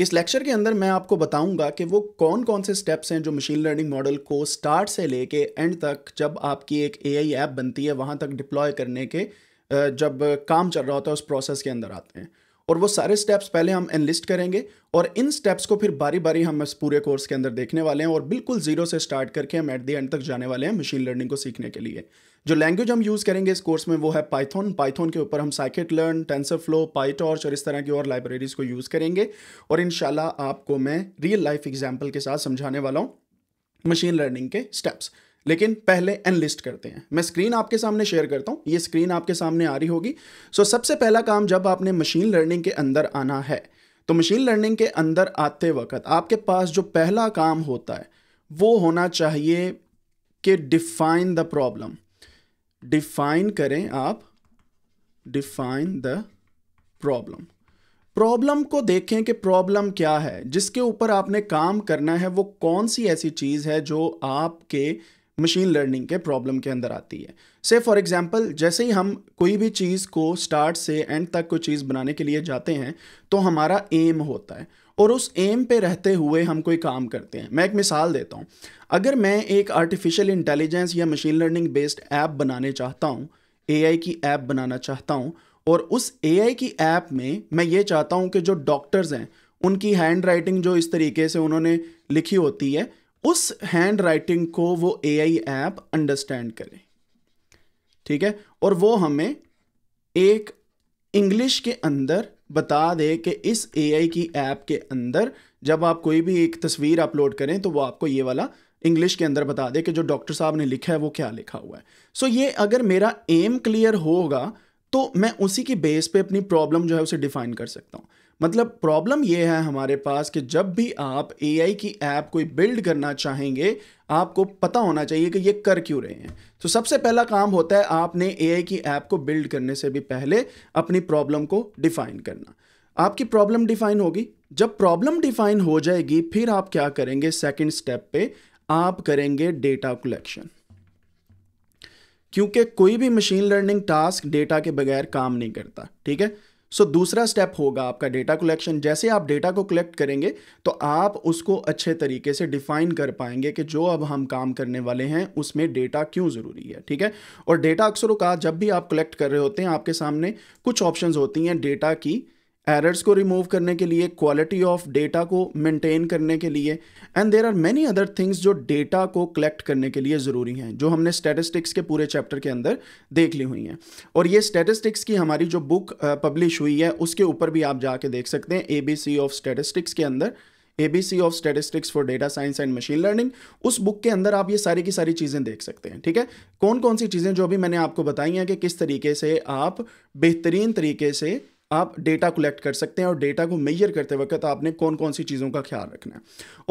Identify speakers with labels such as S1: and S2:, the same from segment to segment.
S1: इस लेक्चर के अंदर मैं आपको बताऊंगा कि वो कौन कौन से स्टेप्स हैं जो मशीन लर्निंग मॉडल को स्टार्ट से लेके एंड तक जब आपकी एक एआई ऐप बनती है वहाँ तक डिप्लॉय करने के जब काम चल रहा होता है उस प्रोसेस के अंदर आते हैं और वो सारे स्टेप्स पहले हम एनलिस्ट करेंगे और इन स्टेप्स को फिर बारी बारी हम इस पूरे कोर्स के अंदर देखने वाले हैं और बिल्कुल जीरो से स्टार्ट करके हम एट दी एंड तक जाने वाले हैं मशीन लर्निंग को सीखने के लिए जो लैंग्वेज हम यूज़ करेंगे इस कोर्स में वो है पाइथन पाइथन के ऊपर हम scikit learn TensorFlow PyTorch और इस तरह की और लाइब्रेरीज़ को यूज़ करेंगे और इन आपको मैं रियल लाइफ एग्जाम्पल के साथ समझाने वाला हूँ मशीन लर्निंग के स्टेप्स लेकिन पहले एनलिस्ट करते हैं मैं स्क्रीन आपके सामने शेयर करता हूँ ये स्क्रीन आपके सामने आ रही होगी सो सबसे पहला काम जब आपने मशीन लर्निंग के अंदर आना है तो मशीन लर्निंग के अंदर आते वक्त आपके पास जो पहला काम होता है वो होना चाहिए कि डिफाइन द प्रॉब्लम डिफाइन करें आप डिफाइन द प्रॉब्लम प्रॉब्लम को देखें कि प्रॉब्लम क्या है जिसके ऊपर आपने काम करना है वो कौन सी ऐसी चीज़ है जो आपके मशीन लर्निंग के प्रॉब्लम के अंदर आती है से फॉर एग्ज़ाम्पल जैसे ही हम कोई भी चीज़ को स्टार्ट से एंड तक कोई चीज़ बनाने के लिए जाते हैं तो हमारा एम होता है और उस एम पे रहते हुए हम कोई काम करते हैं मैं एक मिसाल देता हूँ अगर मैं एक आर्टिफिशियल इंटेलिजेंस या मशीन लर्निंग बेस्ड ऐप बनाने चाहता हूँ ए की ऐप बनाना चाहता हूँ और उस ए की ऐप में मैं ये चाहता हूँ कि जो डॉक्टर्स हैं उनकी हैंड राइटिंग जो इस तरीके से उन्होंने लिखी होती है उस हैंड राइटिंग को वो ए आई ऐप अंडरस्टैंड करे ठीक है और वो हमें एक इंग्लिश के अंदर बता दे कि इस ए आई की ऐप के अंदर जब आप कोई भी एक तस्वीर अपलोड करें तो वो आपको ये वाला इंग्लिश के अंदर बता दे कि जो डॉक्टर साहब ने लिखा है वो क्या लिखा हुआ है सो so ये अगर मेरा एम क्लियर होगा तो मैं उसी की बेस पे अपनी प्रॉब्लम जो है उसे डिफाइन कर सकता हूँ मतलब प्रॉब्लम ये है हमारे पास कि जब भी आप ए की ऐप कोई बिल्ड करना चाहेंगे आपको पता होना चाहिए कि ये कर क्यों रहे हैं तो सबसे पहला काम होता है आपने ए की ऐप को बिल्ड करने से भी पहले अपनी प्रॉब्लम को डिफाइन करना आपकी प्रॉब्लम डिफाइन होगी जब प्रॉब्लम डिफाइन हो जाएगी फिर आप क्या करेंगे सेकेंड स्टेप पे आप करेंगे डेटा कलेक्शन क्योंकि कोई भी मशीन लर्निंग टास्क डेटा के बगैर काम नहीं करता ठीक है सो दूसरा स्टेप होगा आपका डेटा कलेक्शन जैसे आप डेटा को कलेक्ट करेंगे तो आप उसको अच्छे तरीके से डिफाइन कर पाएंगे कि जो अब हम काम करने वाले हैं उसमें डेटा क्यों ज़रूरी है ठीक है और डेटा अक्सर का जब भी आप कलेक्ट कर रहे होते हैं आपके सामने कुछ ऑप्शंस होती हैं डेटा की एरर्स को रिमूव करने के लिए क्वालिटी ऑफ डेटा को मेंटेन करने के लिए and there are many other things जो डेटा को कलेक्ट करने के लिए ज़रूरी हैं जो हमने स्टेटिस्टिक्स के पूरे चैप्टर के अंदर देख ली हुई हैं और ये स्टेटिस्टिक्स की हमारी जो बुक पब्लिश हुई है उसके ऊपर भी आप जाके देख सकते हैं A B C of statistics के अंदर A B C of statistics for data science and machine learning उस बुक के अंदर आप ये सारी की सारी चीज़ें देख सकते हैं ठीक है कौन कौन सी चीज़ें जो अभी मैंने आपको बताई हैं कि किस तरीके से आप बेहतरीन तरीके से आप डेटा कलेक्ट कर सकते हैं और डेटा को मेजर करते वक्त आपने कौन कौन सी चीज़ों का ख्याल रखना है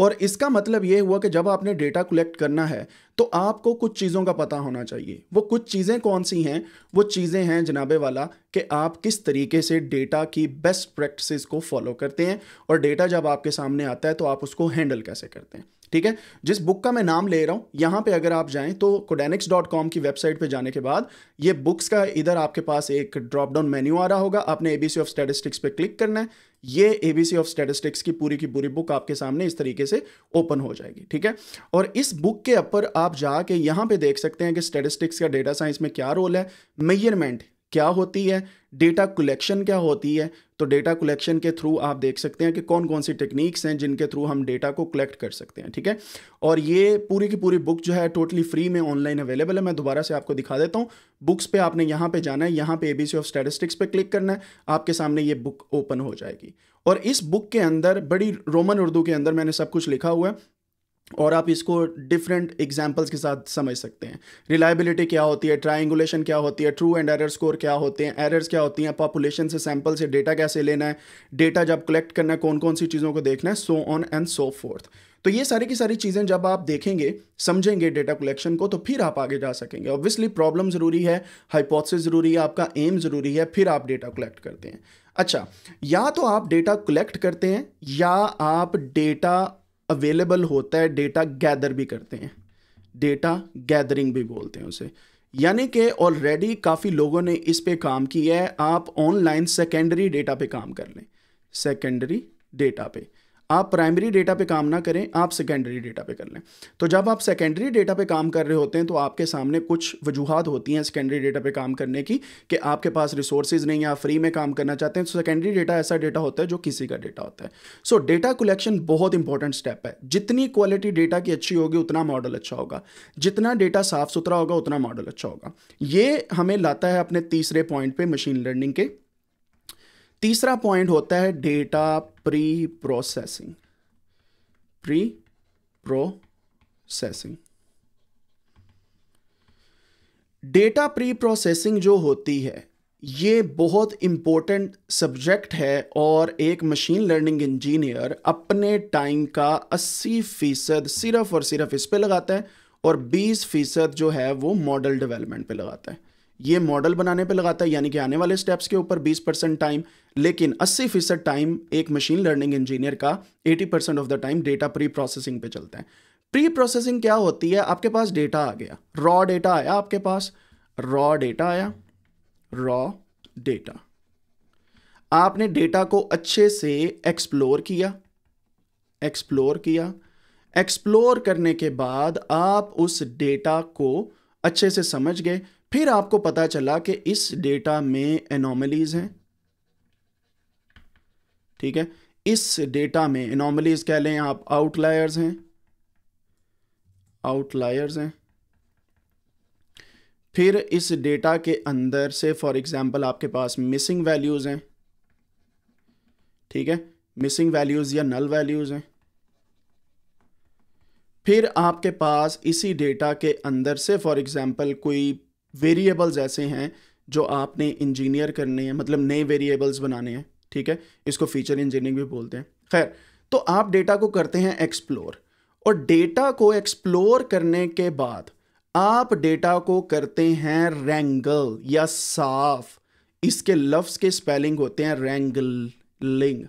S1: और इसका मतलब ये हुआ कि जब आपने डेटा कलेक्ट करना है तो आपको कुछ चीज़ों का पता होना चाहिए वो कुछ चीज़ें कौन सी हैं वो चीज़ें हैं जनाबे वाला कि आप किस तरीके से डेटा की बेस्ट प्रैक्टिसेस को फॉलो करते हैं और डेटा जब आपके सामने आता है तो आप उसको हैंडल कैसे करते हैं ठीक है जिस बुक का मैं नाम ले रहा हूँ यहाँ पे अगर आप जाएं तो कोडेनिक्स डॉट कॉम की वेबसाइट पे जाने के बाद ये बुक्स का इधर आपके पास एक ड्रॉप डाउन मेन्यू आ रहा होगा आपने एबीसी ऑफ स्टेटिस्टिक्स पे क्लिक करना है ये एबीसी ऑफ स्टेटिस्टिक्स की पूरी की पूरी बुक आपके सामने इस तरीके से ओपन हो जाएगी ठीक है और इस बुक के अपर आप जाके यहाँ पे देख सकते हैं कि स्टेटिस्टिक्स का डेटा साइंस में क्या रोल है मेयरमेंट क्या होती है डेटा कलेक्शन क्या होती है तो डेटा कलेक्शन के थ्रू आप देख सकते हैं कि कौन कौन सी टेक्निक्स हैं जिनके थ्रू हम डेटा को कलेक्ट कर सकते हैं ठीक है और ये पूरी की पूरी बुक जो है टोटली फ्री में ऑनलाइन अवेलेबल है मैं दोबारा से आपको दिखा देता हूँ बुक्स पे आपने यहाँ पे जाना है यहाँ पे ए ऑफ स्टेटिस्टिक्स पे क्लिक करना है आपके सामने ये बुक ओपन हो जाएगी और इस बुक के अंदर बड़ी रोमन उर्दू के अंदर मैंने सब कुछ लिखा हुआ है और आप इसको डिफरेंट एग्जाम्पल्स के साथ समझ सकते हैं रिलायबिलिटी क्या होती है ट्राइंगुलेशन क्या होती है ट्रू एंड एरर स्कोर क्या होते हैं एरर्स क्या होती हैं पॉपुलेशन से सैंपल से डेटा कैसे लेना है डेटा जब कलेक्ट करना है कौन कौन सी चीज़ों को देखना है so on and so forth तो ये सारी की सारी चीज़ें जब आप देखेंगे समझेंगे डेटा कलेक्शन को तो फिर आप आगे जा सकेंगे ऑब्वियसली प्रॉब्लम ज़रूरी है हाइपोथेसिस ज़रूरी है आपका एम ज़रूरी है फिर आप डेटा कलेक्ट करते हैं अच्छा या तो आप डेटा कलेक्ट करते हैं या आप डेटा अवेलेबल होता है डेटा गैदर भी करते हैं डेटा गैदरिंग भी बोलते हैं उसे यानी कि ऑलरेडी काफ़ी लोगों ने इस पे काम किया है आप ऑनलाइन सेकेंडरी डेटा पे काम कर लें सेकेंडरी डेटा पे आप प्राइमरी डेटा पे काम ना करें आप सेकेंडरी डेटा पे कर लें तो जब आप सेकेंडरी डेटा पे काम कर रहे होते हैं तो आपके सामने कुछ वजूहत होती हैं सेकेंडरी डेटा पे काम करने की कि आपके पास रिसोर्सेज नहीं है आप फ्री में काम करना चाहते हैं तो सेकेंडरी डेटा ऐसा डेटा होता है जो किसी का डेटा होता है सो डेटा कलेक्शन बहुत इंपॉर्टेंट स्टेप है जितनी क्वालिटी डेटा की अच्छी होगी उतना मॉडल अच्छा होगा जितना डेटा साफ सुथरा होगा उतना मॉडल अच्छा होगा ये हमें लाता है अपने तीसरे पॉइंट पर मशीन लर्निंग के तीसरा पॉइंट होता है data preprocessing preprocessing data preprocessing जो होती है ये बहुत इम्पोर्टेंट सब्जेक्ट है और एक मशीन लर्निंग इंजीनियर अपने टाइम का 80 फीसद सिर्फ और सिर्फ इस पे लगाता है और 20 फीसद जो है वो मॉडल डेवलपमेंट पे लगाता है ये मॉडल बनाने पे लगाता है यानी कि आने वाले स्टेप्स के ऊपर 20 परसेंट टाइम लेकिन 80 फीसद टाइम एक मशीन लर्निंग इंजीनियर का 80 percent of the time data preprocessing पे चलता है प्री प्रोसेसिंग क्या होती है आपके पास डेटा आ गया रॉ डेटा आया आपके पास रॉ डेटा आया रॉ डेटा आपने डेटा को अच्छे से एक्सप्लोर किया एक्सप्लोर किया एक्सप्लोर करने के बाद आप उस डेटा को अच्छे से समझ गए फिर आपको पता चला कि इस डेटा में एनोमलीज हैं ठीक है इस डेटा में इनॉमलीज कह लें आप आउटलायर्स हैं आउटलायर्स हैं फिर इस डेटा के अंदर से फॉर एग्जांपल आपके पास मिसिंग वैल्यूज़ हैं ठीक है मिसिंग वैल्यूज़ या नल वैल्यूज़ हैं फिर आपके पास इसी डेटा के अंदर से फॉर एग्ज़ाम्पल कोई वेरिएबल्स ऐसे हैं जो आपने इंजीनियर करने हैं मतलब नए वेरिएबल्स बनाने हैं ठीक है इसको फीचर इंजीनियरिंग भी बोलते हैं खैर तो आप डेटा को करते हैं एक्सप्लोर और डेटा को एक्सप्लोर करने के बाद आप डेटा को करते हैं रेंगल या साफ इसके लफ्स के स्पेलिंग होते हैं रेंगलिंग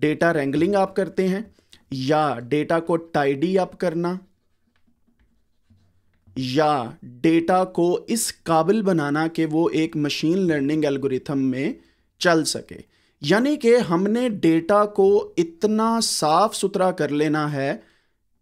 S1: डेटा रेंगलिंग आप करते हैं या डेटा को टाइडी अप करना या डेटा को इस काबिल बनाना कि वो एक मशीन लर्निंग एल्गोरिथम में चल सके यानी कि हमने डेटा को इतना साफ सुथरा कर लेना है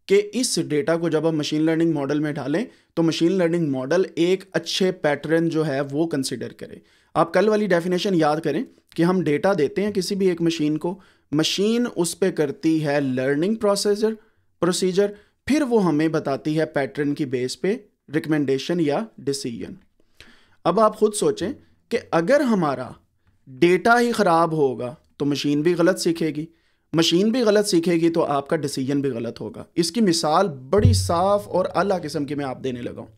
S1: कि इस डेटा को जब हम मशीन लर्निंग मॉडल में डालें तो मशीन लर्निंग मॉडल एक अच्छे पैटर्न जो है वो कंसिडर करें आप कल वाली डेफिनेशन याद करें कि हम डेटा देते हैं किसी भी एक मशीन को मशीन उस पर करती है लर्निंग प्रोसेसर प्रोसीजर फिर वो हमें बताती है पैटर्न की बेस पे रिकमेंडेशन या डिसीजन अब आप खुद सोचें कि अगर हमारा डेटा ही ख़राब होगा तो मशीन भी गलत सीखेगी मशीन भी गलत सीखेगी तो आपका डिसीजन भी गलत होगा इसकी मिसाल बड़ी साफ और अला किस्म की मैं आप देने लगाऊँ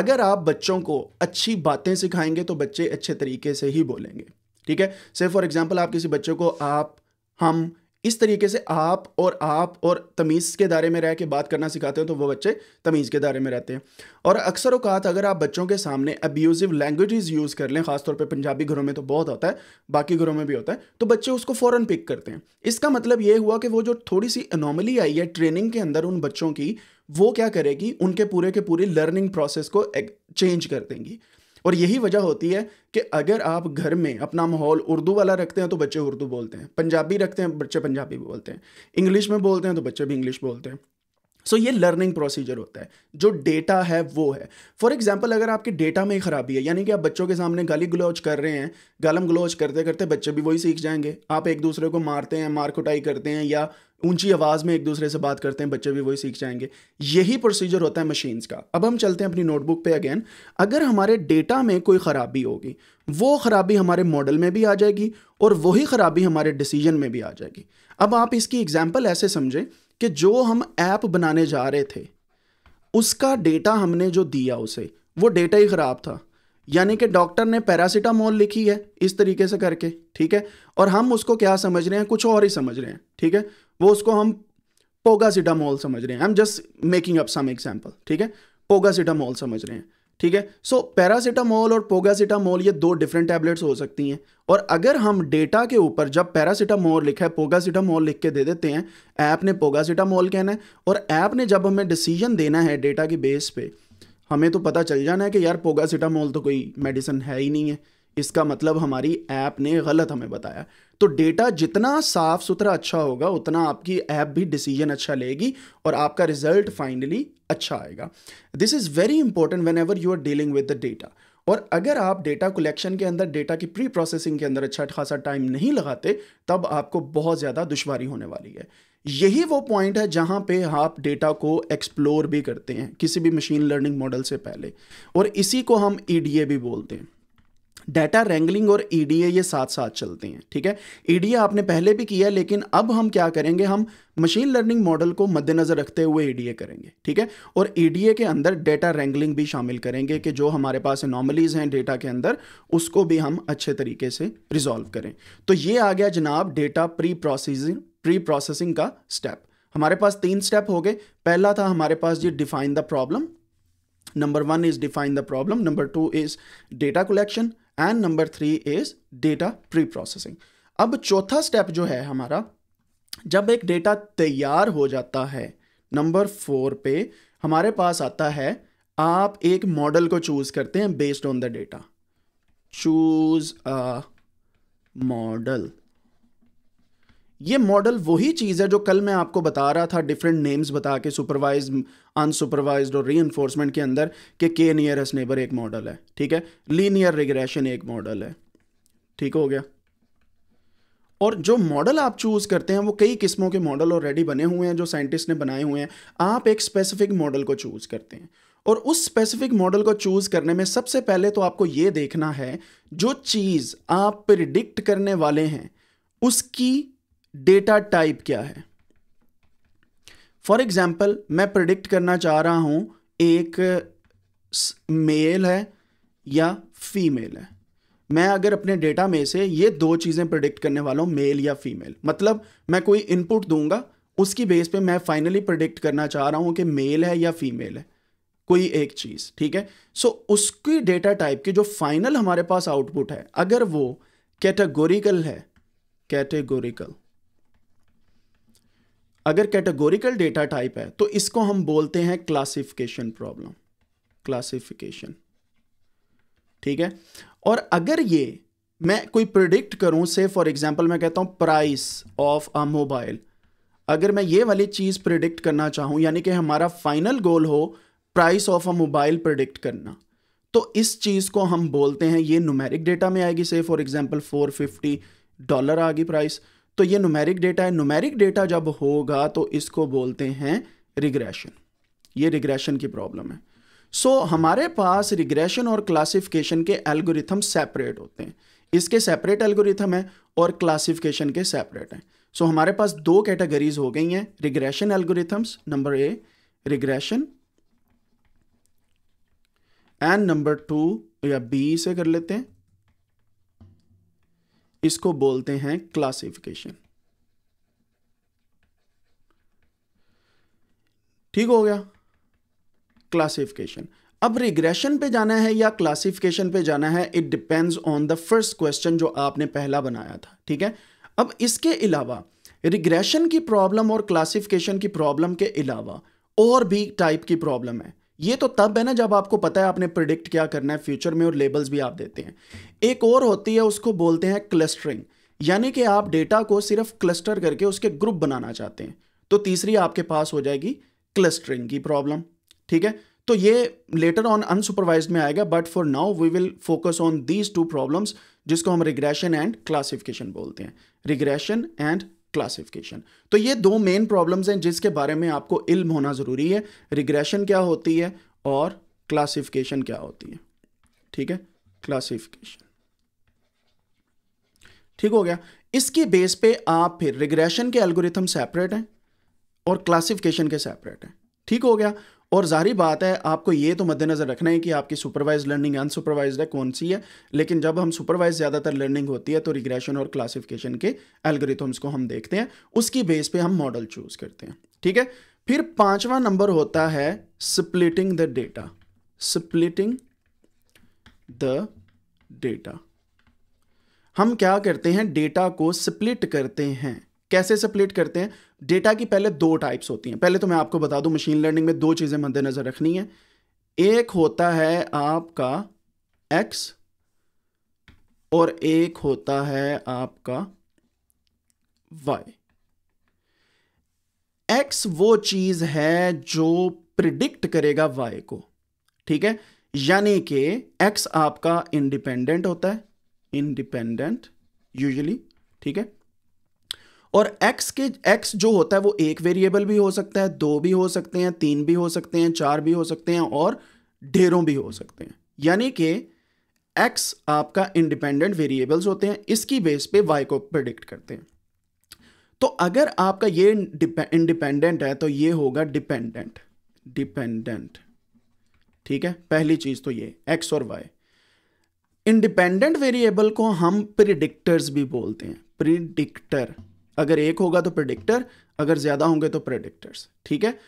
S1: अगर आप बच्चों को अच्छी बातें सिखाएंगे तो बच्चे अच्छे तरीके से ही बोलेंगे ठीक है सिर्फ फॉर एग्ज़ाम्पल आप किसी बच्चों को आप हम इस तरीके से आप और आप और तमीज़ के दायरे में रह के बात करना सिखाते हो तो वो बच्चे तमीज़ के दायरे में रहते हैं और अक्सर अवकात अगर आप बच्चों के सामने अब्यूज़िव लैंग्वेजेस यूज़ कर लें ख़ासतौर पे पंजाबी घरों में तो बहुत होता है बाकी घरों में भी होता है तो बच्चे उसको फ़ौर पिक करते हैं इसका मतलब ये हुआ कि वो जो थोड़ी सी अनोमली आई है ट्रेनिंग के अंदर उन बच्चों की वो क्या करेगी उनके पूरे के पूरे लर्निंग प्रोसेस को चेंज कर देंगी और यही वजह होती है कि अगर आप घर में अपना माहौल उर्दू वाला रखते हैं तो बच्चे उर्दू बोलते हैं पंजाबी रखते हैं बच्चे पंजाबी बोलते हैं इंग्लिश में बोलते हैं तो बच्चे भी इंग्लिश बोलते हैं सो so, ये लर्निंग प्रोसीजर होता है जो डेटा है वो है फॉर एग्जाम्पल अगर आपके डेटा में ही खराबी है यानी कि आप बच्चों के सामने गाली ग्लोच कर रहे हैं गालम ग्लोच करते करते बच्चे भी वही सीख जाएंगे आप एक दूसरे को मारते हैं मार कुटाई करते हैं या ऊंची आवाज़ में एक दूसरे से बात करते हैं बच्चे भी वही सीख जाएंगे यही प्रोसीजर होता है मशीन्स का अब हम चलते हैं अपनी नोटबुक पे अगेन अगर हमारे डेटा में कोई ख़राबी होगी वो ख़राबी हमारे मॉडल में भी आ जाएगी और वही ख़राबी हमारे डिसीजन में भी आ जाएगी अब आप इसकी एग्जाम्पल ऐसे समझें कि जो हम ऐप बनाने जा रहे थे उसका डेटा हमने जो दिया उसे वो डेटा ही ख़राब था यानी कि डॉक्टर ने पैरासीटामोल लिखी है इस तरीके से करके ठीक है और हम उसको क्या समझ रहे हैं कुछ और ही समझ रहे हैं ठीक है वो उसको हम पोगासीटामोल समझ रहे हैं I am just making up some example ठीक है पोगासीटामोल समझ रहे हैं ठीक है सो पैरासिटामोल पैरासीटामोल और पोगासीटामोल ये दो डिफरेंट टैबलेट्स हो सकती हैं और अगर हम डेटा के ऊपर जब पैरासीटामोल लिखा है पोगासीटामोल लिख के दे देते हैं ऐप ने पोगासीटामोल कहना है और ऐप ने जब हमें डिसीजन देना है डेटा के बेस पे हमें तो पता चल जाना है कि यार पोगासीटामोल तो कोई मेडिसिन है ही नहीं है इसका मतलब हमारी ऐप ने गलत हमें बताया तो डेटा जितना साफ सुथरा अच्छा होगा उतना आपकी ऐप भी डिसीजन अच्छा लेगी और आपका रिजल्ट फाइनली अच्छा आएगा this is very important whenever you are dealing with the data और अगर आप डेटा कलेक्शन के अंदर डेटा की प्री प्रोसेसिंग के अंदर अच्छा खासा टाइम नहीं लगाते तब आपको बहुत ज़्यादा दुशारी होने वाली है यही वो पॉइंट है जहां पे आप डेटा को एक्सप्लोर भी करते हैं किसी भी मशीन लर्निंग मॉडल से पहले और इसी को हम ई e भी बोलते हैं डेटा रैंगलिंग और ई e ये साथ साथ चलते हैं ठीक है ई e आपने पहले भी किया लेकिन अब हम क्या करेंगे हम मशीन लर्निंग मॉडल को मद्देनज़र रखते हुए ई करेंगे ठीक है और ई के अंदर डेटा रैंगलिंग भी शामिल करेंगे कि जो हमारे पास नॉर्मलीज हैं डेटा के अंदर उसको भी हम अच्छे तरीके से रिजॉल्व करें तो ये आ गया जनाब data preprocessing preprocessing का स्टेप हमारे पास तीन स्टेप हो गए पहला था हमारे पास ये define the problem number one is define the problem number two is data collection and number three is data preprocessing अब चौथा स्टेप जो है हमारा जब एक डेटा तैयार हो जाता है नंबर फोर पे हमारे पास आता है आप एक मॉडल को चूज करते हैं based on the data choose a model ये मॉडल वही चीज़ है जो कल मैं आपको बता रहा था डिफरेंट नेम्स बता के सुपरवाइज अनसुपरवाइज और री के अंदर के के नियरस्ट नेबर एक मॉडल है ठीक है लीनियर रिग्रेशन एक मॉडल है ठीक हो गया और जो मॉडल आप चूज़ करते हैं वो कई किस्मों के मॉडल ऑलरेडी बने हुए हैं जो साइंटिस्ट ने बनाए हुए हैं आप एक स्पेसिफिक मॉडल को चूज़ करते हैं और उस स्पेसिफिक मॉडल को चूज़ करने में सबसे पहले तो आपको ये देखना है जो चीज़ आप प्रिडिक्ट करने वाले हैं उसकी डेटा टाइप क्या है फॉर एग्जाम्पल मैं प्रडिक्ट करना चाह रहा हूं एक मेल है या फीमेल है मैं अगर अपने डेटा में से ये दो चीज़ें प्रडिक्ट करने वाला हूं मेल या फीमेल मतलब मैं कोई इनपुट दूंगा उसकी बेस पे मैं फाइनली प्रडिक्ट करना चाह रहा हूं कि मेल है या फीमेल है कोई एक चीज़ ठीक है सो so, उसकी डेटा टाइप की जो फाइनल हमारे पास आउटपुट है अगर वो कैटेगोरिकल है कैटेगोरिकल अगर कैटेगोरिकल डेटा टाइप है तो इसको हम बोलते हैं क्लासिफिकेशन प्रॉब्लम क्लासिफिकेशन ठीक है और अगर ये मैं कोई प्रिडिक्ट करूं से फॉर एग्जांपल मैं कहता हूं प्राइस ऑफ अ मोबाइल अगर मैं ये वाली चीज़ प्रिडिक्ट करना चाहूं यानी कि हमारा फाइनल गोल हो price of a mobile predict करना तो इस चीज़ को हम बोलते हैं ये नुमेरिक डेटा में आएगी से फॉर एग्जाम्पल फोर डॉलर आ गई प्राइस तो ये नुमेरिक डेटा है नुमेरिक डेटा जब होगा तो इसको बोलते हैं रिग्रेशन ये रिग्रेशन की प्रॉब्लम है सो so, हमारे पास रिग्रेशन और क्लासिफिकेशन के एल्गोरिथम सेपरेट होते हैं इसके सेपरेट एल्गोरिथम है और क्लासिफिकेशन के सेपरेट हैं सो so, हमारे पास दो कैटेगरीज हो गई हैं regression algorithms number A regression and number two या बी से कर लेते हैं इसको बोलते हैं क्लासिफिकेशन ठीक हो गया क्लासिफिकेशन अब रिग्रेशन पे जाना है या क्लासिफिकेशन पे जाना है it depends on the first question जो आपने पहला बनाया था ठीक है अब इसके अलावा रिग्रेशन की प्रॉब्लम और क्लासिफिकेशन की प्रॉब्लम के अलावा और भी टाइप की प्रॉब्लम है ये तो तब है ना जब आपको पता है आपने प्रिडिक्ट क्या करना है फ्यूचर में और लेबल्स भी आप देते हैं एक और होती है उसको बोलते हैं क्लस्टरिंग यानी कि आप डेटा को सिर्फ क्लस्टर करके उसके ग्रुप बनाना चाहते हैं तो तीसरी आपके पास हो जाएगी क्लस्टरिंग की प्रॉब्लम ठीक है तो ये लेटर ऑन अनसुपरवाइज में आएगा but for now we will focus on these two problems जिसको हम रिग्रेशन एंड क्लासिफिकेशन बोलते हैं रिग्रेशन एंड क्लासिफिकेशन तो ये दो मेन प्रॉब्लम्स हैं जिसके बारे में आपको इल्म होना ज़रूरी है रिग्रेशन क्या होती है और क्लासिफिकेशन क्या होती है ठीक है क्लासिफिकेशन ठीक हो गया इसके बेस पे आप फिर रिग्रेशन के एल्गोरिथम सेपरेट हैं और क्लासिफिकेशन के सेपरेट हैं ठीक हो गया और जारी बात है आपको ये तो मद्देनज़र रखना है कि आपकी सुपरवाइज लर्निंग अनसुपरवाइज है कौन सी है लेकिन जब हम सुपरवाइज ज़्यादातर लर्निंग होती है तो रिग्रेशन और क्लासिफिकेशन के एल्गोरिथम्स को हम देखते हैं उसकी बेस पे हम मॉडल चूज़ करते हैं ठीक है फिर पांचवा नंबर होता है splitting the data splitting the data हम क्या करते हैं डेटा को स्प्लिट करते हैं कैसे सप्लेट करते हैं डेटा की पहले दो टाइप्स होती हैं पहले तो मैं आपको बता दूं मशीन लर्निंग में दो चीज़ें मद्देनज़र रखनी है एक होता है आपका एक्स और एक होता है आपका वाई एक्स वो चीज़ है जो प्रिडिक्ट करेगा वाई को ठीक है यानी कि एक्स आपका इंडिपेंडेंट होता है इंडिपेंडेंट यूजली ठीक है और x के x जो होता है वो एक वेरिएबल भी हो सकता है दो भी हो सकते हैं तीन भी हो सकते हैं चार भी हो सकते हैं और ढेरों भी हो सकते हैं यानी कि x आपका इंडिपेंडेंट वेरिएबल्स होते हैं इसकी बेस पे y को प्रिडिक्ट करते हैं तो अगर आपका ये इंडिपेंडेंट है तो ये होगा डिपेंडेंट डिपेंडेंट ठीक है पहली चीज तो ये एक्स और वाई इंडिपेंडेंट वेरिएबल को हम प्रिडिक्टर्स भी बोलते हैं प्रिडिक्टर अगर एक होगा तो प्रेडिक्टर अगर ज़्यादा होंगे तो प्रेडिक्टर्स ठीक है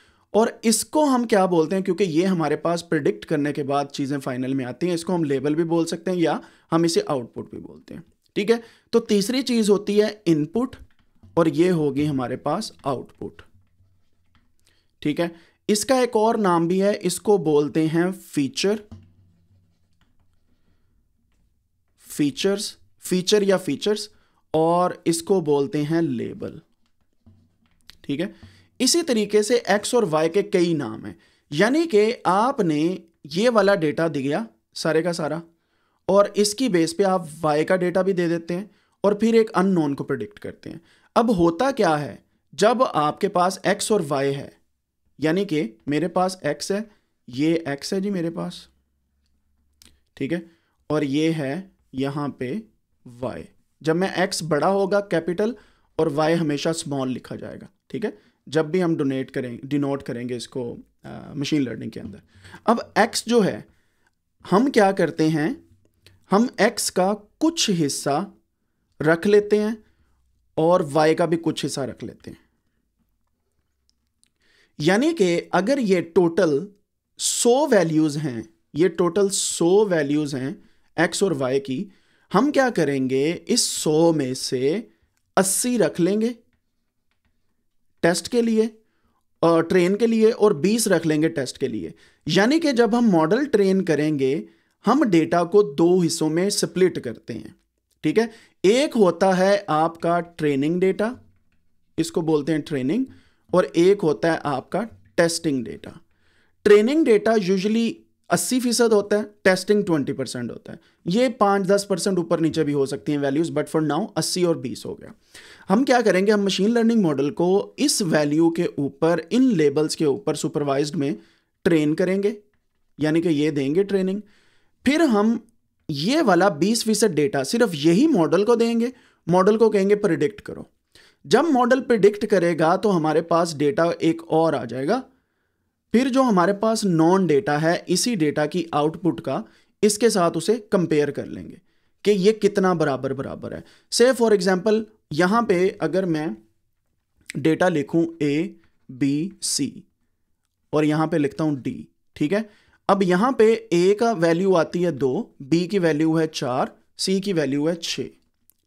S1: और इसको हम क्या बोलते हैं क्योंकि ये हमारे पास प्रिडिक्ट करने के बाद चीज़ें फाइनल में आती हैं इसको हम लेबल भी बोल सकते हैं या हम इसे आउटपुट भी बोलते हैं ठीक है तो तीसरी चीज़ होती है इनपुट और ये होगी हमारे पास आउटपुट ठीक है इसका एक और नाम भी है इसको बोलते हैं फीचर फीचर्स फीचर या फीचर्स और इसको बोलते हैं लेबल ठीक है इसी तरीके से एक्स और वाई के कई नाम हैं यानी कि आपने ये वाला डेटा दिया सारे का सारा और इसकी बेस पे आप वाई का डेटा भी दे देते हैं और फिर एक अननोन को प्रडिक्ट करते हैं अब होता क्या है जब आपके पास एक्स और वाई है यानी कि मेरे पास एक्स है ये एक्स है जी मेरे पास ठीक है और ये है यहां पे वाई जब मैं एक्स बड़ा होगा कैपिटल और वाई हमेशा स्मॉल लिखा जाएगा ठीक है जब भी हम डोनेट करेंगे डिनोट करेंगे इसको मशीन लर्निंग के अंदर अब एक्स जो है हम क्या करते हैं हम एक्स का कुछ हिस्सा रख लेते हैं और वाई का भी कुछ हिस्सा रख लेते हैं यानी कि अगर ये टोटल 100 वैल्यूज़ हैं ये टोटल 100 वैल्यूज़ हैं एक्स और वाई की हम क्या करेंगे इस सौ में से अस्सी रख लेंगे टेस्ट के लिए ट्रेन के लिए और 20 रख लेंगे टेस्ट के लिए यानी कि जब हम मॉडल ट्रेन करेंगे हम डेटा को दो हिस्सों में स्प्लिट करते हैं ठीक है एक होता है आपका ट्रेनिंग डेटा इसको बोलते हैं ट्रेनिंग और एक होता है आपका testing data training data usually अस्सी फीसद होता है टेस्टिंग ट्वेंटी परसेंट होता है ये पाँच दस परसेंट ऊपर नीचे भी हो सकती हैं वैल्यूज़ बट फॉर नाउ अस्सी और बीस हो गया हम क्या करेंगे हम मशीन लर्निंग मॉडल को इस वैल्यू के ऊपर इन लेबल्स के ऊपर सुपरवाइज में ट्रेन करेंगे यानी कि ये देंगे ट्रेनिंग फिर हम ये वाला बीस फीसद डेटा सिर्फ यही मॉडल को देंगे मॉडल को कहेंगे प्रिडिक्ट करो जब मॉडल प्रिडिक्ट करेगा तो हमारे पास डेटा एक और आ जाएगा फिर जो हमारे पास नॉन डेटा है इसी डेटा की आउटपुट का इसके साथ उसे कंपेयर कर लेंगे कि ये कितना बराबर बराबर है से फॉर एग्जांपल यहाँ पे अगर मैं डेटा लिखूँ ए बी सी और यहाँ पे लिखता हूँ डी ठीक है अब यहाँ पे ए का वैल्यू आती है दो बी की वैल्यू है चार सी की वैल्यू है छः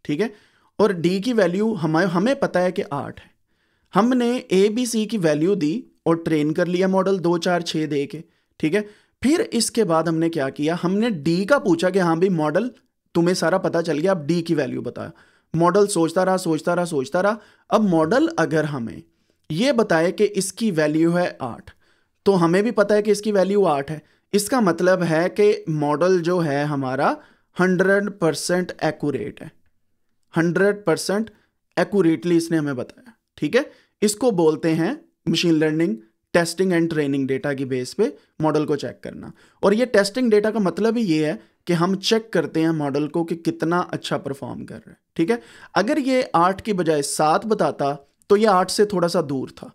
S1: ठीक है और डी की वैल्यू हमारे हमें पता है कि आठ है हमने ए बी सी की वैल्यू दी और ट्रेन कर लिया मॉडल दो चार छः दे के ठीक है फिर इसके बाद हमने क्या किया हमने डी का पूछा कि हाँ भाई मॉडल तुम्हें सारा पता चल गया अब डी की वैल्यू बताया मॉडल सोचता रहा सोचता रहा सोचता रहा अब मॉडल अगर हमें ये बताए कि इसकी वैल्यू है आठ तो हमें भी पता है कि इसकी वैल्यू आठ है इसका मतलब है कि मॉडल जो है हमारा हंड्रेड परसेंट एकट है हंड्रेड परसेंट एकटली इसने हमें बताया ठीक है इसको बोलते हैं machine learning testing and training data की बेस पे मॉडल को चेक करना और ये टेस्टिंग डेटा का मतलब ही ये है कि हम चेक करते हैं मॉडल को कि कितना अच्छा परफॉर्म कर रहा है ठीक है अगर ये आठ की बजाय सात बताता तो ये आठ से थोड़ा सा दूर था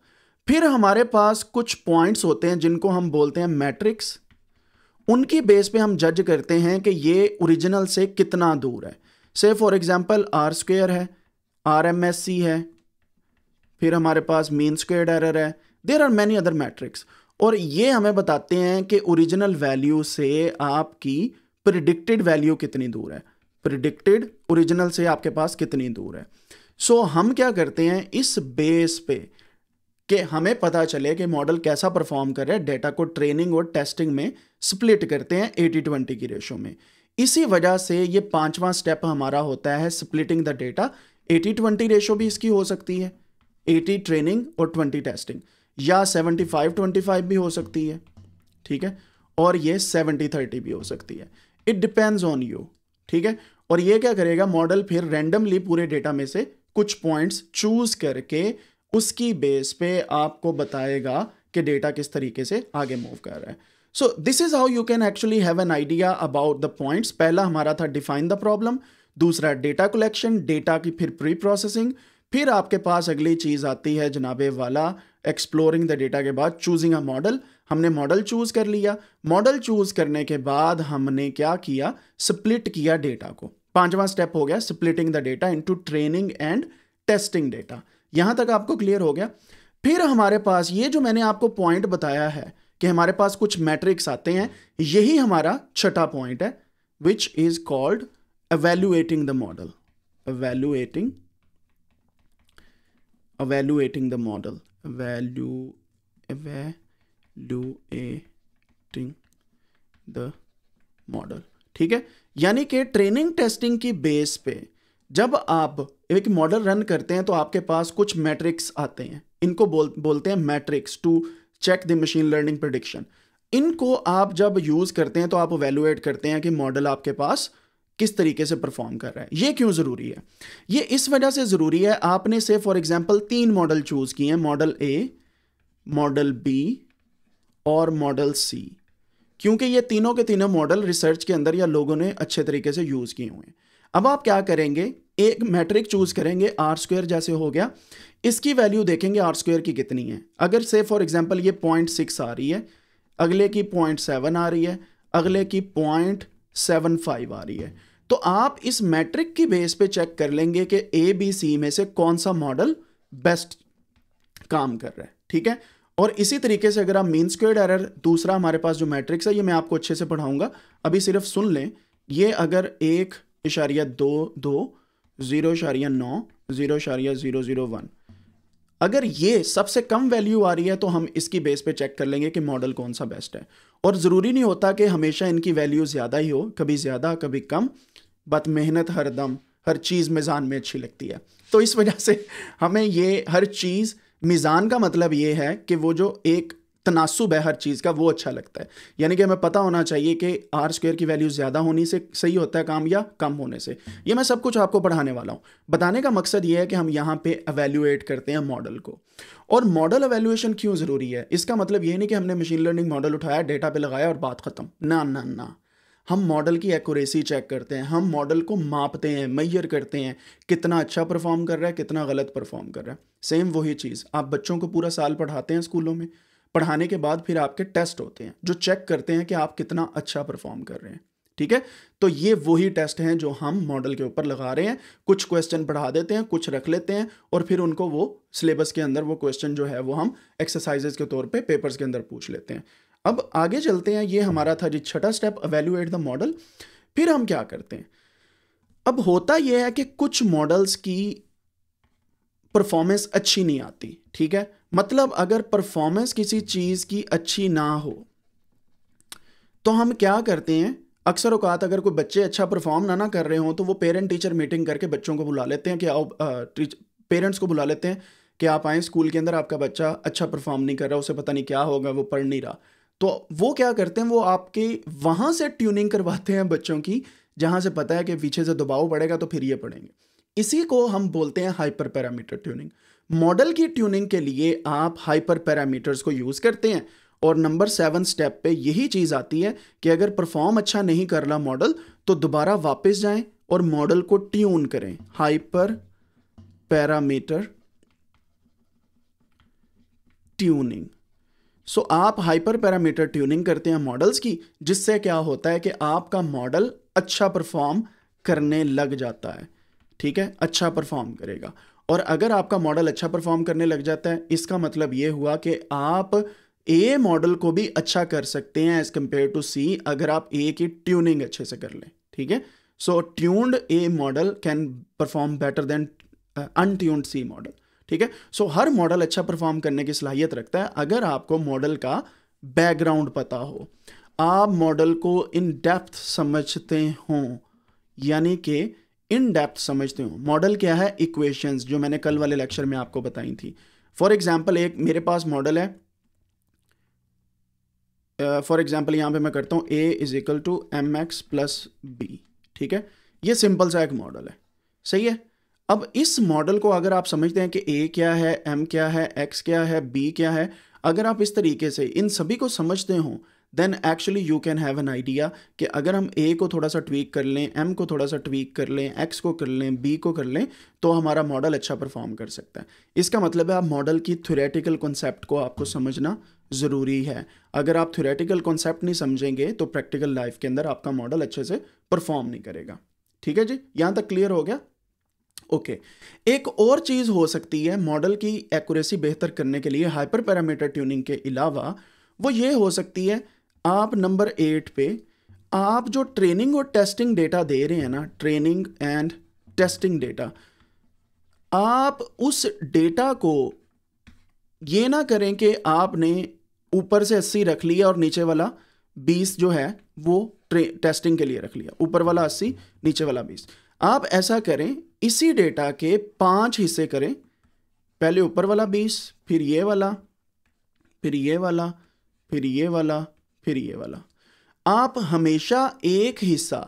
S1: फिर हमारे पास कुछ पॉइंट्स होते हैं जिनको हम बोलते हैं मैट्रिक्स उनकी बेस पे हम जज करते हैं कि ये ओरिजिनल से कितना दूर है से फॉर एग्जांपल आर स्क्वेयर है आर एम एस सी है फिर हमारे पास मीन स्क्वेयर एरर है there are many other metrics और ये हमें बताते हैं कि ओरिजिनल वैल्यू से आपकी प्रिडिक्टेड वैल्यू कितनी दूर है प्रिडिक्टेड ओरिजिनल से आपके पास कितनी दूर है सो so, हम क्या करते हैं इस बेस पे कि हमें पता चले कि मॉडल कैसा परफॉर्म कर रहा है डेटा को ट्रेनिंग और टेस्टिंग में स्प्लिट करते हैं एटी ट्वेंटी की रेशो में इसी वजह से ये पांचवा स्टेप हमारा होता है splitting the data eighty twenty ratio भी इसकी हो सकती है एटी ट्रेनिंग और ट्वेंटी टेस्टिंग या सेवेंटी फाइव ट्वेंटी फाइव भी हो सकती है ठीक है और ये सेवेंटी थर्टी भी हो सकती है इट डिपेंड्स ऑन यू ठीक है और ये क्या करेगा मॉडल फिर रेंडमली पूरे डेटा में से कुछ पॉइंट्स चूज करके उसकी बेस पे आपको बताएगा कि डेटा किस तरीके से आगे मूव कर रहा है so this is how you can actually have an idea about the points पहला हमारा था डिफाइन द प्रॉब्लम दूसरा डेटा कलेक्शन डेटा की फिर प्री प्रोसेसिंग फिर आपके पास अगली चीज़ आती है जनाबे वाला एक्सप्लोरिंग द डेटा के बाद चूजिंग अ मॉडल हमने मॉडल चूज़ कर लिया मॉडल चूज़ करने के बाद हमने क्या किया स्प्लिट किया डेटा को पांचवा स्टेप हो गया splitting the data into training and testing data यहां तक आपको क्लियर हो गया फिर हमारे पास ये जो मैंने आपको पॉइंट बताया है कि हमारे पास कुछ मैट्रिक्स आते हैं यही हमारा छठा पॉइंट है which is called evaluating the model evaluating evaluating the model value evaluating the model ठीक है यानी कि ट्रेनिंग टेस्टिंग की बेस पे जब आप एक मॉडल रन करते हैं तो आपके पास कुछ मैट्रिक्स आते हैं इनको बोल बोलते हैं metrics to check the machine learning prediction इनको आप जब यूज़ करते हैं तो आप वैल्यूएट करते हैं कि मॉडल आपके पास किस तरीके से परफॉर्म कर रहा है ये क्यों ज़रूरी है ये इस वजह से ज़रूरी है आपने से फॉर एग्जांपल तीन मॉडल चूज़ किए हैं मॉडल ए मॉडल बी और मॉडल सी क्योंकि ये तीनों के तीनों मॉडल रिसर्च के अंदर या लोगों ने अच्छे तरीके से यूज़ किए हुए हैं अब आप क्या करेंगे एक मैट्रिक चूज़ करेंगे आर स्क्वायर जैसे हो गया इसकी वैल्यू देखेंगे आर स्क्वायर की कितनी है अगर से फॉर एग्जांपल ये पॉइंट सिक्स आ रही है अगले की पॉइंट सेवन आ रही है अगले की पॉइंट सेवन फाइव आ रही है तो आप इस मैट्रिक की बेस पे चेक कर लेंगे कि ए बी सी में से कौन सा मॉडल बेस्ट काम कर रहा है ठीक है और इसी तरीके से अगर आप मीन स्क्वेड एरर दूसरा हमारे पास जो मैट्रिक्स है ये मैं आपको अच्छे से पढ़ाऊंगा अभी सिर्फ सुन लें ये अगर एक इशारिया दो दो ज़ीरो इशारिया नौ ज़ीरो इशारिया ज़ीरो ज़ीरो वन अगर ये सबसे कम वैल्यू आ रही है तो हम इसकी बेस पे चेक कर लेंगे कि मॉडल कौन सा बेस्ट है और ज़रूरी नहीं होता कि हमेशा इनकी वैल्यू ज़्यादा ही हो कभी ज़्यादा कभी कम बट मेहनत हर दम हर चीज़ मिज़ान में अच्छी लगती है तो इस वजह से हमें ये हर चीज़ मिज़ान का मतलब ये है कि वो जो एक तनासुब है हर चीज़ का वो अच्छा लगता है यानी कि हमें पता होना चाहिए कि आर स्क्वेयर की वैल्यू ज़्यादा होने से सही होता है काम या कम होने से ये मैं सब कुछ आपको पढ़ाने वाला हूँ बताने का मकसद ये है कि हम यहाँ पे अवेल्यूएट करते हैं मॉडल को और मॉडल अवेल्यूएशन क्यों ज़रूरी है इसका मतलब ये नहीं कि हमने मशीन लर्निंग मॉडल उठाया डेटा पर लगाया और बात ख़त्म ना ना ना हम मॉडल की एक्यूरेसी चेक करते हैं हम मॉडल को मापते हैं मैयर करते हैं कितना अच्छा परफॉर्म कर रहा है कितना गलत परफॉर्म कर रहा है सेम वही चीज़ आप बच्चों को पूरा साल पढ़ाते हैं स्कूलों में पढ़ाने के बाद फिर आपके टेस्ट होते हैं जो चेक करते हैं कि आप कितना अच्छा परफॉर्म कर रहे हैं ठीक है तो ये वही टेस्ट हैं जो हम मॉडल के ऊपर लगा रहे हैं कुछ क्वेश्चन पढ़ा देते हैं कुछ रख लेते हैं और फिर उनको वो सिलेबस के अंदर वो क्वेश्चन जो है वो हम एक्सरसाइजेज के तौर पे पेपर्स के अंदर पूछ लेते हैं अब आगे चलते हैं ये हमारा था जी छठा स्टेप अवेल्यूएट द मॉडल फिर हम क्या करते हैं अब होता यह है कि कुछ मॉडल्स की परफॉर्मेंस अच्छी नहीं आती ठीक है मतलब अगर परफॉर्मेंस किसी चीज़ की अच्छी ना हो तो हम क्या करते हैं अक्सर औकात अगर कोई बच्चे अच्छा परफॉर्म ना ना कर रहे हों तो वो पेरेंट टीचर मीटिंग करके बच्चों को बुला लेते हैं कि आओ पेरेंट्स को बुला लेते हैं कि आप आएँ स्कूल के अंदर आपका बच्चा अच्छा परफॉर्म नहीं कर रहा उसे पता नहीं क्या होगा वो पढ़ नहीं रहा तो वो क्या करते हैं वो आपके वहाँ से ट्यूनिंग करवाते हैं बच्चों की जहाँ से पता है कि पीछे से दबाव पड़ेगा तो फिर ये पढ़ेंगे इसी को हम बोलते हैं हाइपर पैरामीटर ट्यूनिंग मॉडल की ट्यूनिंग के लिए आप हाइपर पैरामीटर्स को यूज़ करते हैं और नंबर सेवन स्टेप पे यही चीज़ आती है कि अगर परफॉर्म अच्छा नहीं कर रहा मॉडल तो दोबारा वापस जाएं और मॉडल को ट्यून करें हाइपर पैरामीटर ट्यूनिंग सो आप हाइपर पैरामीटर ट्यूनिंग करते हैं मॉडल्स की जिससे क्या होता है कि आपका मॉडल अच्छा परफॉर्म करने लग जाता है ठीक है अच्छा परफॉर्म करेगा और अगर आपका मॉडल अच्छा परफॉर्म करने लग जाता है इसका मतलब ये हुआ कि आप ए मॉडल को भी अच्छा कर सकते हैं एज कंपेयर टू सी अगर आप ए की ट्यूनिंग अच्छे से कर लें ठीक है so tuned a model can perform better than untuned C model ठीक है सो हर मॉडल अच्छा परफॉर्म करने की सलाहियत रखता है अगर आपको मॉडल का बैकग्राउंड पता हो आप मॉडल को इन डेप्थ समझते हों यानी कि इन डेप्थ समझते हो मॉडल क्या है इक्वेशंस जो मैंने कल वाले लेक्चर में आपको बताई थी फॉर एग्जाम्पल एक मेरे पास मॉडल है फॉर uh, एग्जाम्पल यहाँ पे मैं करता हूं A is equal to M X plus B ठीक है ये सिंपल सा एक मॉडल है सही है अब इस मॉडल को अगर आप समझते हैं कि ए क्या है एम क्या है एक्स क्या है बी क्या है अगर आप इस तरीके से इन सभी को समझते हो then actually you can have an idea कि अगर हम ए को थोड़ा सा ट्वीक कर लें एम को थोड़ा सा ट्वीक कर लें एक्स को कर लें बी को कर लें तो हमारा मॉडल अच्छा परफॉर्म कर सकता है इसका मतलब है आप मॉडल की थ्योरेटिकल कॉन्सेप्ट को आपको समझना ज़रूरी है अगर आप थ्योरेटिकल कॉन्सेप्ट नहीं समझेंगे तो प्रैक्टिकल लाइफ के अंदर आपका मॉडल अच्छे से परफॉर्म नहीं करेगा ठीक है जी यहाँ तक क्लियर हो गया ओके okay. एक और चीज़ हो सकती है मॉडल की एक्यूरेसी बेहतर करने के लिए हाइपर पैरामीटर ट्यूनिंग के अलावा वो ये हो सकती है आप नंबर एट पे आप जो ट्रेनिंग और टेस्टिंग डेटा दे रहे हैं ना ट्रेनिंग एंड टेस्टिंग डेटा आप उस डेटा को ये ना करें कि आपने ऊपर से अस्सी रख लिया और नीचे वाला बीस जो है वो टेस्टिंग के लिए रख लिया ऊपर वाला अस्सी नीचे वाला बीस आप ऐसा करें इसी डेटा के पांच हिस्से करें पहले ऊपर वाला बीस फिर ये वाला फिर ये वाला फिर ये वाला फिर ये वाला आप हमेशा एक हिस्सा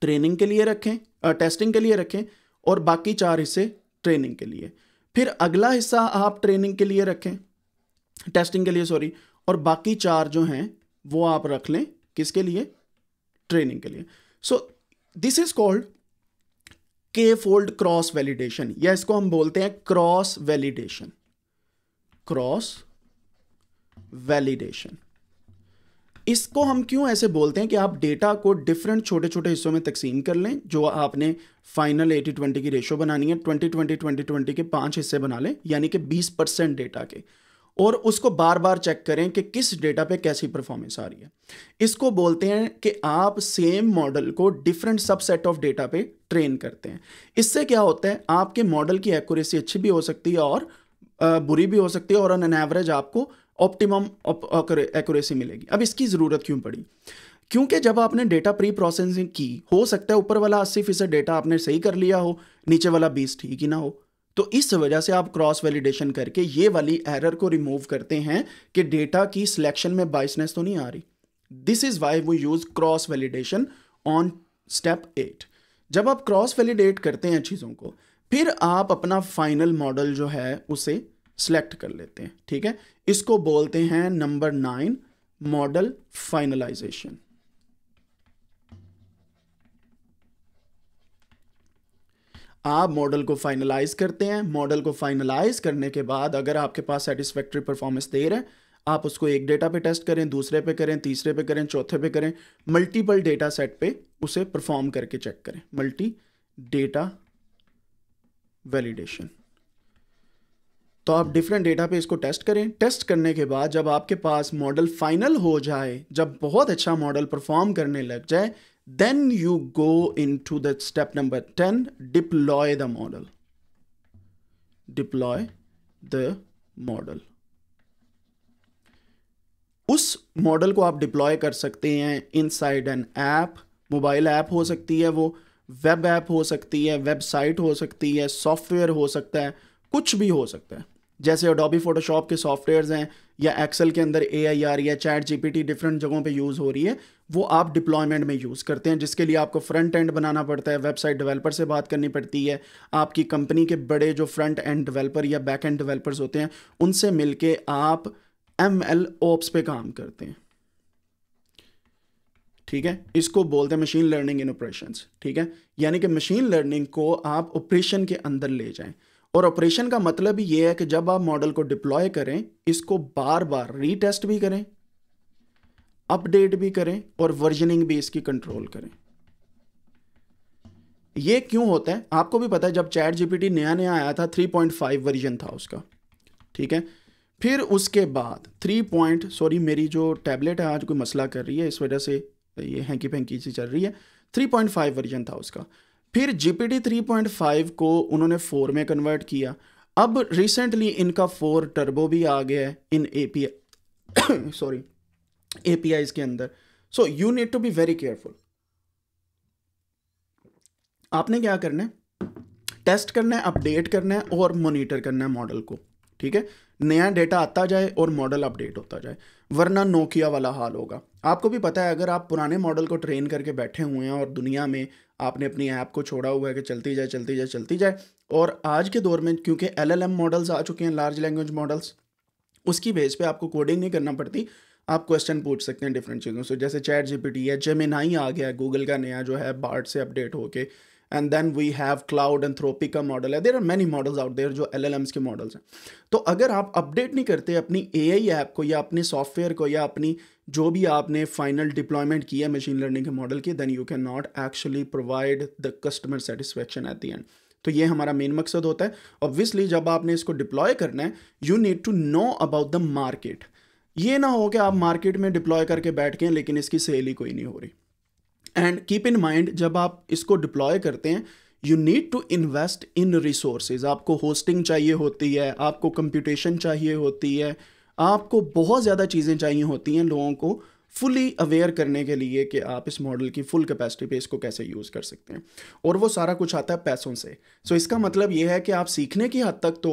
S1: ट्रेनिंग के लिए रखें टेस्टिंग के लिए रखें और बाकी चार हिस्से ट्रेनिंग के लिए फिर अगला हिस्सा आप ट्रेनिंग के लिए रखें टेस्टिंग के लिए सॉरी और बाकी चार जो हैं वो आप रख लें किसके लिए ट्रेनिंग के लिए so this is called K fold cross validation या इसको हम बोलते हैं क्रॉस वैलिडेशन क्रॉस वैलिडेशन इसको हम क्यों ऐसे बोलते हैं कि आप डेटा को डिफरेंट छोटे छोटे हिस्सों में तकसीम कर लें जो आपने फाइनल एटी ट्वेंटी की रेशो बनानी है ट्वेंटी ट्वेंटी ट्वेंटी ट्वेंटी के पांच हिस्से बना लें यानी कि बीस परसेंट डेटा के और उसको बार बार चेक करें कि किस डेटा पे कैसी परफॉर्मेंस आ रही है इसको बोलते हैं कि आप सेम मॉडल को डिफरेंट सबसेट ऑफ डेटा पे ट्रेन करते हैं इससे क्या होता है आपके मॉडल की एक्यूरेसी अच्छी भी हो सकती है और बुरी भी हो सकती है और ऑन एन एवरेज आपको ऑप्टिमम एक्यूरेसी मिलेगी अब इसकी ज़रूरत क्यों पड़ी क्योंकि जब आपने डेटा प्री प्रोसेसिंग की हो सकता है ऊपर वाला अस्सी फीसद डेटा आपने सही कर लिया हो नीचे वाला बीस ठीक ही ना हो तो इस वजह से आप क्रॉस वैलिडेशन करके ये वाली एरर को रिमूव करते हैं कि डेटा की सिलेक्शन में बाइसनेस तो नहीं आ रही this is why we use cross validation on step eight जब आप क्रॉस वैलिडेट करते हैं चीज़ों को फिर आप अपना फाइनल मॉडल जो है उसे सेलेक्ट कर लेते हैं ठीक है इसको बोलते हैं नंबर नाइन मॉडल फाइनलाइजेशन आप मॉडल को फाइनलाइज करते हैं मॉडल को फाइनलाइज करने के बाद अगर आपके पास सेटिस्फैक्ट्री परफॉर्मेंस दे रहे हैं आप उसको एक डेटा पे टेस्ट करें दूसरे पे करें तीसरे पे करें चौथे पे करें मल्टीपल डेटा सेट पे उसे परफॉर्म करके चेक करें मल्टी डेटा वैलिडेशन तो आप डिफरेंट डेटा पे इसको टेस्ट करें टेस्ट करने के बाद जब आपके पास मॉडल फाइनल हो जाए जब बहुत अच्छा मॉडल परफॉर्म करने लग जाए then you go into the step number ten deploy the model deploy the model उस मॉडल को आप डिप्लॉय कर सकते हैं inside an app mobile app हो सकती है वो वेब ऐप हो सकती है वेबसाइट हो सकती है सॉफ्टवेयर हो सकता है कुछ भी हो सकता है जैसे अडोबी फोटोशॉप के सॉफ्टवेयर्स हैं या एक्सेल के अंदर ए आई आर या chat G P T different जगहों पे यूज़ हो रही है वो आप डिप्लॉयमेंट में यूज़ करते हैं जिसके लिए आपको फ्रंट एंड बनाना पड़ता है वेबसाइट डेवलपर से बात करनी पड़ती है आपकी कंपनी के बड़े जो फ्रंट एंड डेवलपर या बैक एंड डेवलपर्स होते हैं उनसे मिल के आप एम एल ओप्स पे काम करते हैं ठीक है इसको बोलते हैं मशीन लर्निंग इन ऑपरेशन ठीक है यानी कि मशीन लर्निंग को आप ऑपरेशन के अंदर ले जाएं और ऑपरेशन का मतलब ही ये है कि जब आप मॉडल को डिप्लॉय करें इसको बार बार रीटेस्ट भी करें अपडेट भी करें और वर्जनिंग भी इसकी कंट्रोल करें ये क्यों होता है आपको भी पता है जब चैट जीपीटी नया नया आया था 3.5 वर्जन था उसका ठीक है फिर उसके बाद 3 पॉइंट सॉरी मेरी जो टैबलेट है आज कोई मसला कर रही है इस वजह से ये हैंकी फैंकी सी चल रही है 3.5 वर्जन था उसका फिर जीपीटी 3.5 को उन्होंने फोर में कन्वर्ट किया अब रिसेंटली इनका फोर टर्बो भी आ गया है in A P sorry A P I के अंदर so you need to be very careful आपने क्या करना है टेस्ट करना है अपडेट करना है और मॉनिटर करना है मॉडल को ठीक है नया डेटा आता जाए और मॉडल अपडेट होता जाए वरना नोकिया वाला हाल होगा आपको भी पता है अगर आप पुराने मॉडल को ट्रेन करके बैठे हुए हैं और दुनिया में आपने अपनी ऐप को छोड़ा हुआ है कि चलती जाए चलती जाए चलती जाए और आज के दौर में क्योंकि एल मॉडल्स आ चुके हैं लार्ज लैंग्वेज मॉडल्स उसकी बेस पे आपको कोडिंग नहीं करना पड़ती आप क्वेश्चन पूछ सकते हैं डिफरेंट चीज़ों से जैसे चैट जीपीटी है जेमिनाई आ गया गूगल का नया जो है बार्ट से अपडेट होके and then we have Claude Anthropic का मॉडल है there are many models out there जो एल एल एम्स के मॉडल्स हैं तो अगर आप अपडेट नहीं करते अपनी ए आई ऐप को या अपने सॉफ्टवेयर को या अपनी जो भी आपने फाइनल डिप्लॉयमेंट किया मशीन लर्निंग के मॉडल की then you can not actually provide the customer satisfaction at the end तो ये हमारा मेन मकसद होता है ऑब्वियसली जब आपने इसको डिप्लॉय करना है you need to know about the market ये ना हो कि आप मार्केट में डिप्लॉय करके बैठ गए लेकिन इसकी सेल ही कोई नहीं हो रही एंड कीप इन माइंड जब आप इसको डिप्लॉय करते हैं you need to invest in resources आपको होस्टिंग चाहिए होती है आपको कंप्यूटेशन चाहिए होती है आपको बहुत ज़्यादा चीज़ें चाहिए होती हैं लोगों को फुली अवेयर करने के लिए कि आप इस मॉडल की फुल कैपेसिटी पे इसको कैसे यूज़ कर सकते हैं और वो सारा कुछ आता है पैसों से सो so इसका मतलब ये है कि आप सीखने की हद तक तो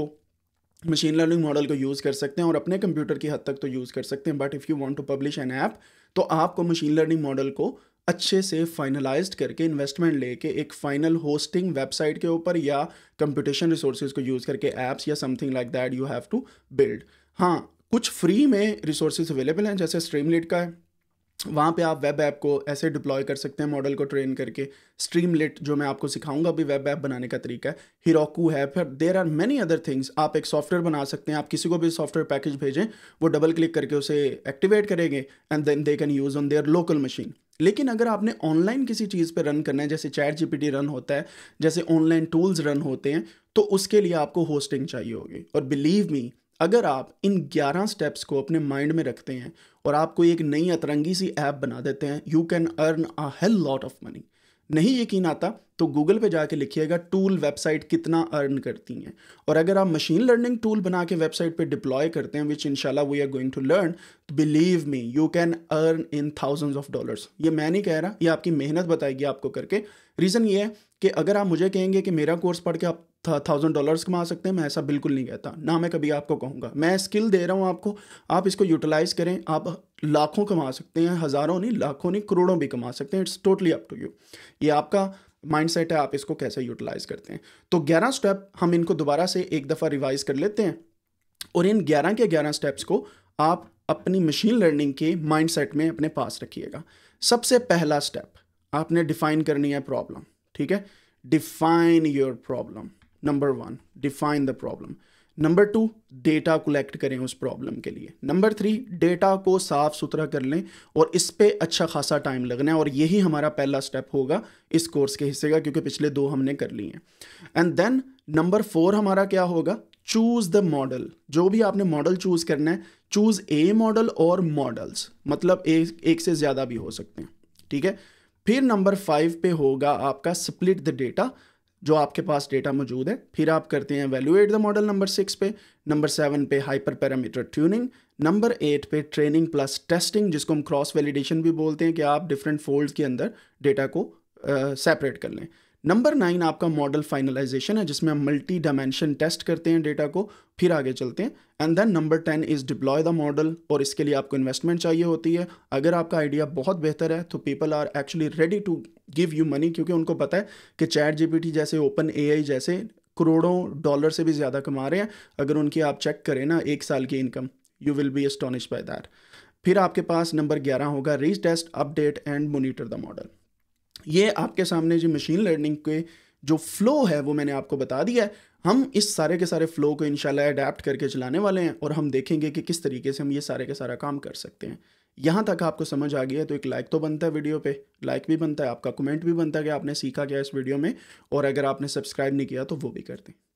S1: मशीन लर्निंग मॉडल को यूज़ कर सकते हैं और अपने कंप्यूटर की हद तक तो यूज़ कर सकते हैं but if you want to publish an app तो आपको मशीन लर्निंग मॉडल को अच्छे से फाइनलाइज करके इन्वेस्टमेंट लेके एक फाइनल होस्टिंग वेबसाइट के ऊपर या कंप्यूटेशन रिसोर्सेज को यूज़ करके ऐप्स या something like that you have to build हाँ कुछ फ्री में रिसोर्सेज अवेलेबल हैं जैसे स्ट्रीमलेट का है वहाँ पे आप वेब ऐप को ऐसे डिप्लॉय कर सकते हैं मॉडल को ट्रेन करके स्ट्रीमलेट जो मैं आपको सिखाऊंगा अभी वेब ऐप बनाने का तरीका है हिरोकू है फिर there are many other things आप एक सॉफ्टवेयर बना सकते हैं आप किसी को भी सॉफ्टवेयर पैकेज भेजें वो डबल क्लिक करके उसे एक्टिवेट करेंगे and then they can use on their local machine लेकिन अगर आपने ऑनलाइन किसी चीज़ पे रन करना है जैसे चैट जीपीटी रन होता है जैसे ऑनलाइन टूल्स रन होते हैं तो उसके लिए आपको होस्टिंग चाहिए होगी और बिलीव मी अगर आप इन 11 स्टेप्स को अपने माइंड में रखते हैं और आप कोई एक नई अतरंगी सी ऐप बना देते हैं you can earn a hell lot of money नहीं यकीन आता तो गूगल पे जाके लिखिएगा टूल वेबसाइट कितना अर्न करती हैं और अगर आप मशीन लर्निंग टूल बना के वेबसाइट पे डिप्लॉय करते हैं विच इनशाला we are going to learn believe me you can earn in thousands of dollars ये मैं नहीं कह रहा ये आपकी मेहनत बताएगी आपको करके रीज़न ये है कि अगर आप मुझे कहेंगे कि मेरा कोर्स पढ़ के आप थाउजेंड डॉलर्स कमा सकते हैं मैं ऐसा बिल्कुल नहीं कहता ना मैं कभी आपको कहूँगा मैं स्किल दे रहा हूँ आपको आप इसको यूटिलाइज़ करें आप लाखों कमा सकते हैं हज़ारों नहीं लाखों नहीं करोड़ों भी कमा सकते हैं it's totally up to you ये आपका माइंडसेट है आप इसको कैसे यूटिलाइज़ करते हैं तो ग्यारह स्टेप हम इनको दोबारा से एक दफ़ा रिवाइज़ कर लेते हैं और इन ग्यारह के ग्यारह स्टेप्स को आप अपनी मशीन लर्निंग के माइंडसेट में अपने पास रखिएगा सबसे पहला स्टेप आपने डिफाइन करनी है प्रॉब्लम ठीक है define your problem number one define the problem number two data collect करें उस प्रॉब्लम के लिए नंबर थ्री डेटा को साफ सुथरा कर लें और इस पर अच्छा खासा टाइम लगना है और यही हमारा पहला स्टेप होगा इस कोर्स के हिस्से का क्योंकि पिछले दो हमने कर लिए हैं एंड देन नंबर फोर हमारा क्या होगा चूज़ द मॉडल जो भी आपने मॉडल चूज़ करना है चूज़ ए मॉडल और मॉडल्स मतलब ए, एक से ज़्यादा भी हो सकते हैं ठीक है फिर नंबर फाइव पे होगा आपका स्प्लिट द डेटा जो आपके पास डेटा मौजूद है फिर आप करते हैं evaluate the model number six पे नंबर सेवन पे hyperparameter tuning number eight पे ट्रेनिंग प्लस टेस्टिंग जिसको हम क्रॉस वैलिडेशन भी बोलते हैं कि आप डिफरेंट फोल्ड्स के अंदर डेटा को सेपरेट uh, कर लें नंबर नाइन आपका मॉडल फाइनलाइजेशन है जिसमें हम मल्टी डायमेंशन टेस्ट करते हैं डेटा को फिर आगे चलते हैं and then number ten is deploy the model और इसके लिए आपको इन्वेस्टमेंट चाहिए होती है अगर आपका आइडिया बहुत बेहतर है तो people are actually ready to give you money क्योंकि उनको पता है कि चैट जीपीटी जैसे ओपन ए जैसे करोड़ों डॉलर से भी ज़्यादा कमा रहे हैं अगर उनकी आप चेक करें ना एक साल की income you will be astonish by that फिर आपके पास नंबर ग्यारह होगा reach test update and monitor the model ये आपके सामने जो मशीन लर्निंग के जो फ्लो है वो मैंने आपको बता दिया है हम इस सारे के सारे फ्लो को इंशाल्लाह अडेप्ट करके चलाने वाले हैं और हम देखेंगे कि किस तरीके से हम ये सारे के सारा काम कर सकते हैं यहाँ तक आपको समझ आ गया है तो एक लाइक तो बनता है वीडियो पे लाइक भी बनता है आपका कमेंट भी बनता है कि आपने सीखा क्या इस वीडियो में और अगर आपने सब्सक्राइब नहीं किया तो वो भी कर दें